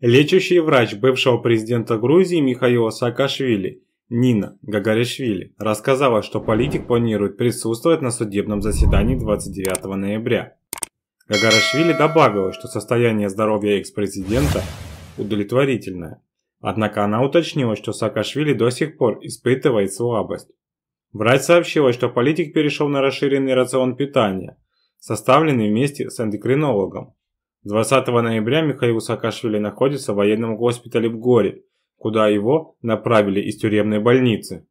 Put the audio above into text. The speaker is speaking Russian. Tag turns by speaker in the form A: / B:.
A: Лечащий
B: врач бывшего президента Грузии Михаила Саакашвили, Нина Гагаришвили, рассказала, что политик планирует присутствовать на судебном заседании 29 ноября. Гагарашвили добавила, что состояние здоровья экс-президента удовлетворительное. Однако она уточнила, что Саакашвили до сих пор испытывает слабость. Врач сообщила, что политик перешел на расширенный рацион питания, составленный вместе с эндокринологом, 20 ноября Михаил Саакашвили находится в военном госпитале в Горе, куда его направили из тюремной больницы.